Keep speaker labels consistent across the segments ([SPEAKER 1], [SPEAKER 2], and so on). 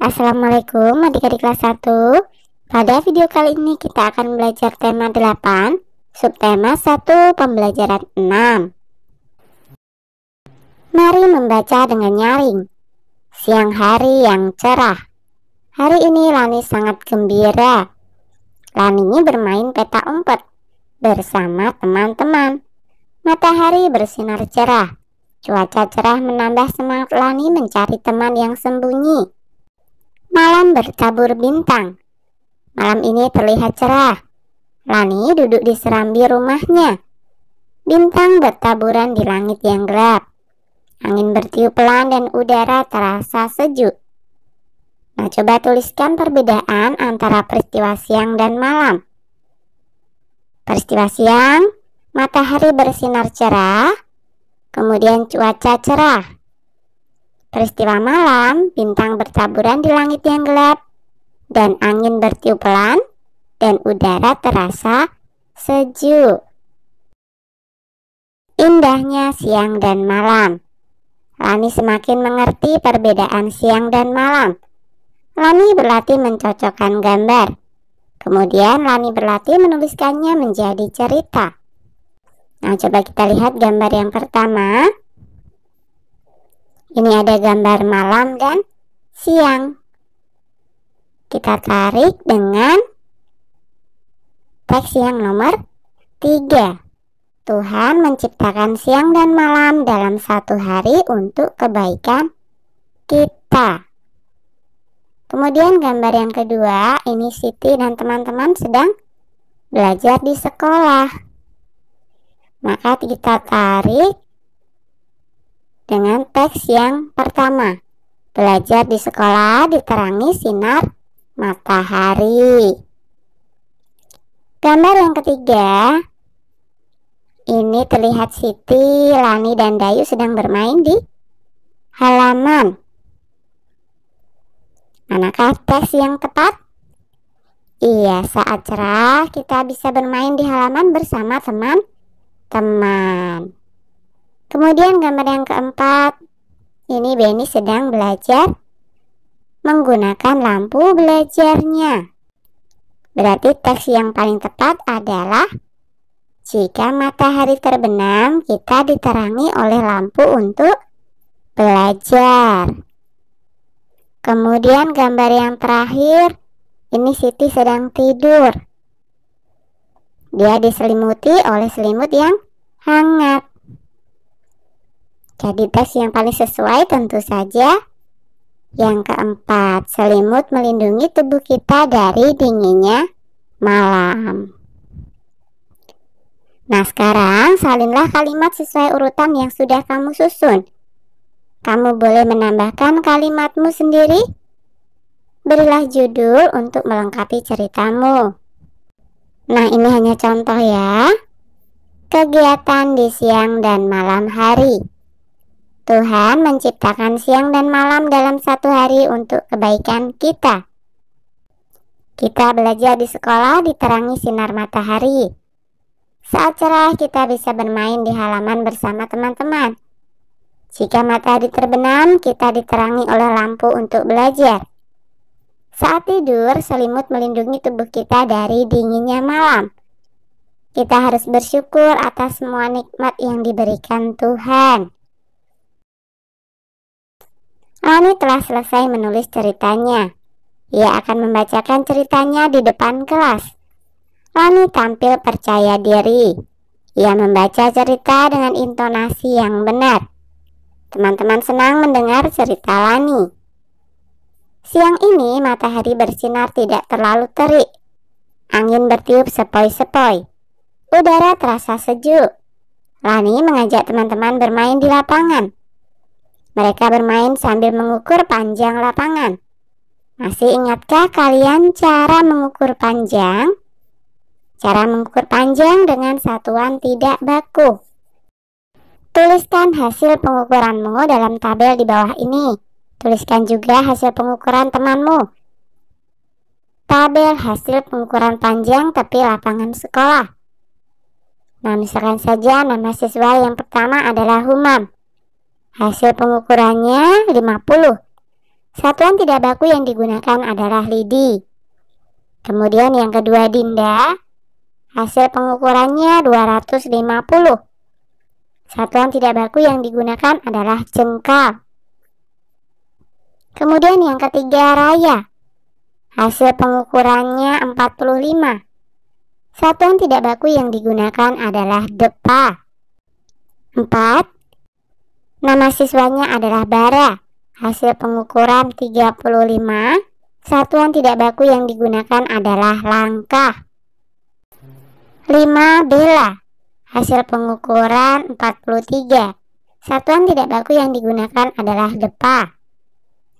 [SPEAKER 1] Assalamualaikum adik-adik kelas 1 Pada video kali ini kita akan belajar tema 8 Subtema 1 pembelajaran 6 Mari membaca dengan nyaring Siang hari yang cerah Hari ini Lani sangat gembira Lani ini bermain peta umpet bersama teman-teman Matahari bersinar cerah Cuaca cerah menambah semangat Lani mencari teman yang sembunyi malam bertabur bintang. Malam ini terlihat cerah. Lani duduk di serambi rumahnya. Bintang bertaburan di langit yang gelap. Angin bertiup pelan dan udara terasa sejuk. Nah, coba tuliskan perbedaan antara peristiwa siang dan malam. Peristiwa siang, matahari bersinar cerah, kemudian cuaca cerah. Peristiwa malam, bintang bercaburan di langit yang gelap, dan angin bertiup pelan, dan udara terasa sejuk. Indahnya siang dan malam. Lani semakin mengerti perbedaan siang dan malam. Lani berlatih mencocokkan gambar. Kemudian Lani berlatih menuliskannya menjadi cerita. Nah, coba kita lihat gambar yang pertama ini ada gambar malam dan siang kita tarik dengan teks yang nomor tiga. Tuhan menciptakan siang dan malam dalam satu hari untuk kebaikan kita kemudian gambar yang kedua ini Siti dan teman-teman sedang belajar di sekolah maka kita tarik dengan teks yang pertama. Belajar di sekolah diterangi sinar matahari. Gambar yang ketiga, ini terlihat Siti, Lani, dan Dayu sedang bermain di halaman. Manakah teks yang tepat? Iya, saat cerah kita bisa bermain di halaman bersama teman-teman. Kemudian gambar yang keempat, ini Benny sedang belajar menggunakan lampu belajarnya. Berarti teks yang paling tepat adalah jika matahari terbenam, kita diterangi oleh lampu untuk belajar. Kemudian gambar yang terakhir, ini Siti sedang tidur. Dia diselimuti oleh selimut yang hangat. Jadi yang paling sesuai tentu saja yang keempat, selimut melindungi tubuh kita dari dinginnya malam. Nah, sekarang salinlah kalimat sesuai urutan yang sudah kamu susun. Kamu boleh menambahkan kalimatmu sendiri. Berilah judul untuk melengkapi ceritamu. Nah, ini hanya contoh ya. Kegiatan di siang dan malam hari. Tuhan menciptakan siang dan malam dalam satu hari untuk kebaikan kita. Kita belajar di sekolah diterangi sinar matahari. Saat cerah, kita bisa bermain di halaman bersama teman-teman. Jika matahari terbenam, kita diterangi oleh lampu untuk belajar. Saat tidur, selimut melindungi tubuh kita dari dinginnya malam. Kita harus bersyukur atas semua nikmat yang diberikan Tuhan. Ani telah selesai menulis ceritanya. Ia akan membacakan ceritanya di depan kelas. Lani tampil percaya diri. Ia membaca cerita dengan intonasi yang benar. Teman-teman senang mendengar cerita Lani. Siang ini matahari bersinar tidak terlalu terik. Angin bertiup sepoi-sepoi. Udara terasa sejuk. Lani mengajak teman-teman bermain di lapangan. Mereka bermain sambil mengukur panjang lapangan. Masih ingatkah kalian cara mengukur panjang? Cara mengukur panjang dengan satuan tidak baku. Tuliskan hasil pengukuranmu dalam tabel di bawah ini. Tuliskan juga hasil pengukuran temanmu. Tabel hasil pengukuran panjang tepi lapangan sekolah. Nah, misalkan saja nama siswa yang pertama adalah Humam. Hasil pengukurannya 50. Satuan tidak baku yang digunakan adalah lidi. Kemudian yang kedua Dinda, hasil pengukurannya 250. Satuan tidak baku yang digunakan adalah cengkal. Kemudian yang ketiga Raya, hasil pengukurannya 45. Satuan tidak baku yang digunakan adalah depa. 4. Nama siswanya adalah bara. Hasil pengukuran 35. Satuan tidak baku yang digunakan adalah langkah. 5. Bela. Hasil pengukuran 43. Satuan tidak baku yang digunakan adalah depa.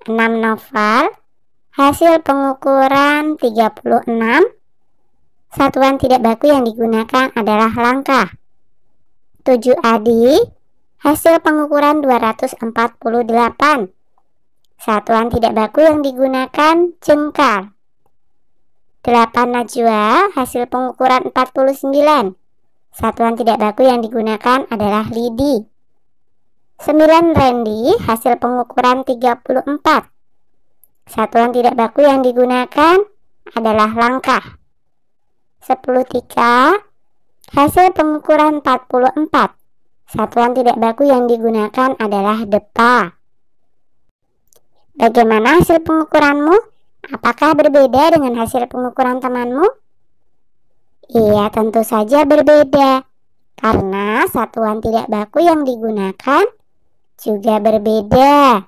[SPEAKER 1] 6. Novel. Hasil pengukuran 36. Satuan tidak baku yang digunakan adalah langkah. 7. Adi. Hasil pengukuran 248. Satuan tidak baku yang digunakan cengkar. 8 najwa hasil pengukuran 49. Satuan tidak baku yang digunakan adalah lidi. 9 rendi hasil pengukuran 34. Satuan tidak baku yang digunakan adalah langkah. 10 tika hasil pengukuran 44. Satuan tidak baku yang digunakan adalah depa. Bagaimana hasil pengukuranmu? Apakah berbeda dengan hasil pengukuran temanmu? Iya, tentu saja berbeda. Karena satuan tidak baku yang digunakan juga berbeda.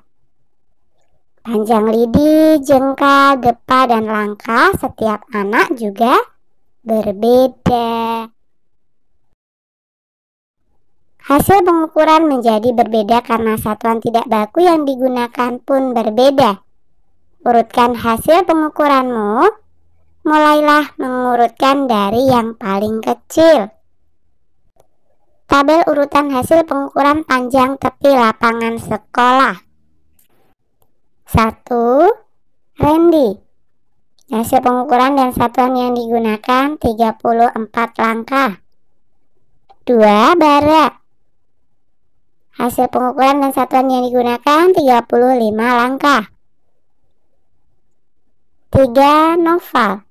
[SPEAKER 1] Panjang lidi, jengkal, gepa, dan langkah setiap anak juga berbeda. Hasil pengukuran menjadi berbeda karena satuan tidak baku yang digunakan pun berbeda. Urutkan hasil pengukuranmu. Mulailah mengurutkan dari yang paling kecil. Tabel urutan hasil pengukuran panjang tepi lapangan sekolah. 1. Randy Hasil pengukuran dan satuan yang digunakan 34 langkah. 2. Bara Hasil pengukuran dan satuan yang digunakan 35 langkah. 3. noval.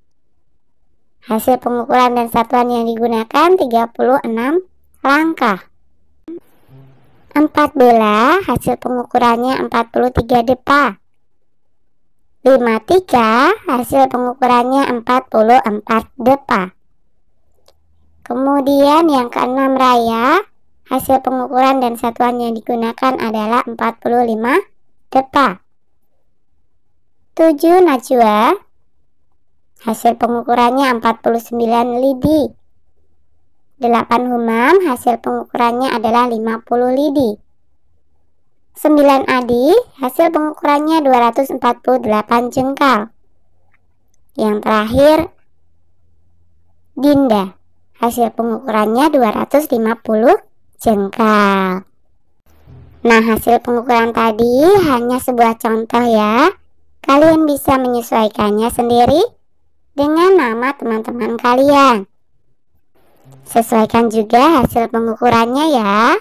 [SPEAKER 1] Hasil pengukuran dan satuan yang digunakan 36 langkah. 4 bola, hasil pengukurannya 43 depa. 53 hasil pengukurannya 44 depa. Kemudian yang keenam raya Hasil pengukuran dan satuan yang digunakan adalah 45 depa. 7 Najwa Hasil pengukurannya 49 lidi. 8 Humam hasil pengukurannya adalah 50 lidi. 9 Adi hasil pengukurannya 248 jengkal. Yang terakhir Dinda hasil pengukurannya 250 jengkal. Nah, hasil pengukuran tadi hanya sebuah contoh ya. Kalian bisa menyesuaikannya sendiri dengan nama teman-teman kalian. Sesuaikan juga hasil pengukurannya ya.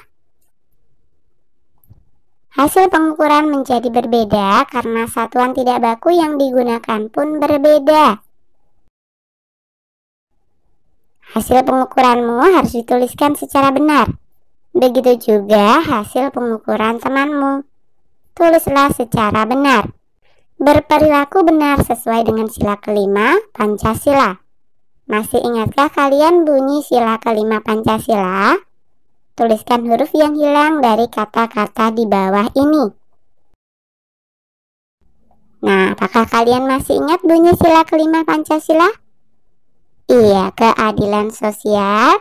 [SPEAKER 1] Hasil pengukuran menjadi berbeda karena satuan tidak baku yang digunakan pun berbeda. Hasil pengukuranmu harus dituliskan secara benar Begitu juga hasil pengukuran temanmu. Tulislah secara benar. Berperilaku benar sesuai dengan sila kelima Pancasila. Masih ingatkah kalian bunyi sila kelima Pancasila? Tuliskan huruf yang hilang dari kata-kata di bawah ini. Nah, apakah kalian masih ingat bunyi sila kelima Pancasila? Iya, keadilan sosial,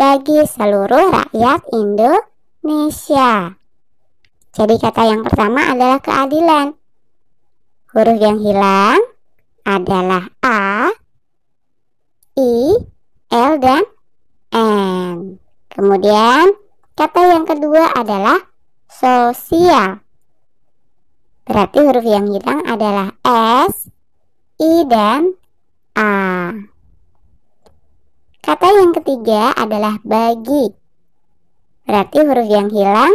[SPEAKER 1] bagi seluruh rakyat Indonesia. Jadi kata yang pertama adalah keadilan. Huruf yang hilang adalah A, I, L, dan N. Kemudian kata yang kedua adalah sosial. Berarti huruf yang hilang adalah S, I, dan A. Kata yang ketiga adalah bagi. Berarti huruf yang hilang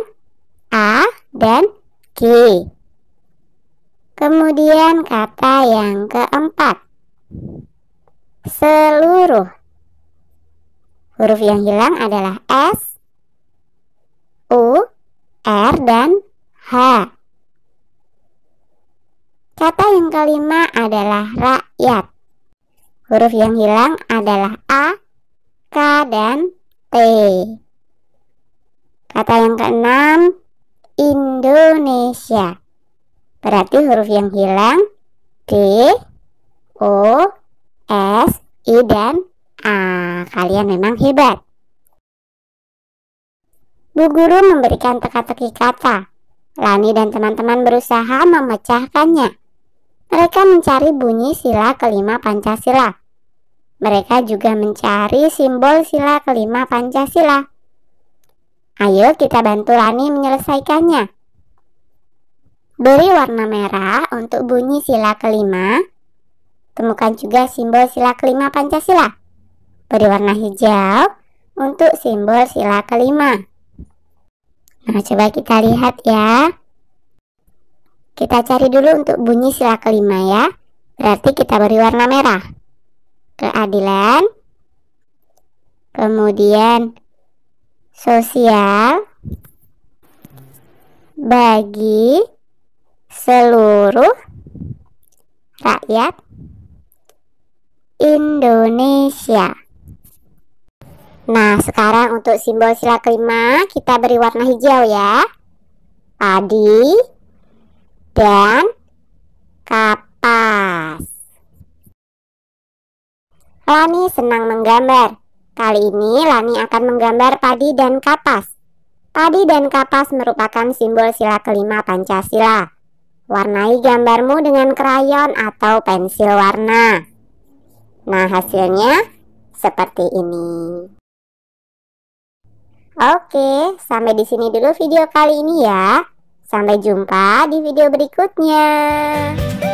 [SPEAKER 1] A dan G. Kemudian kata yang keempat. Seluruh. Huruf yang hilang adalah S, U, R, dan H. Kata yang kelima adalah rakyat. Huruf yang hilang adalah A, K, dan T. Kata yang keenam, Indonesia. Berarti huruf yang hilang D, O, S, I, dan A. Kalian memang hebat. Bu guru memberikan teka-teki kata. Lani dan teman-teman berusaha memecahkannya. Mereka mencari bunyi sila kelima Pancasila mereka juga mencari simbol sila kelima Pancasila. Ayo kita bantu Rani menyelesaikannya. Beri warna merah untuk bunyi sila kelima. Temukan juga simbol sila kelima Pancasila. Beri warna hijau untuk simbol sila kelima. Nah, coba kita lihat ya. Kita cari dulu untuk bunyi sila kelima ya. Berarti kita beri warna merah keadilan, kemudian sosial bagi seluruh rakyat Indonesia. Nah, sekarang untuk simbol sila kelima kita beri warna hijau ya. Padi dan kapas. Lani senang menggambar. Kali ini Lani akan menggambar padi dan kapas. Padi dan kapas merupakan simbol sila kelima Pancasila. Warnai gambarmu dengan krayon atau pensil warna. Nah, hasilnya seperti ini. Oke, sampai di sini dulu video kali ini ya. Sampai jumpa di video berikutnya.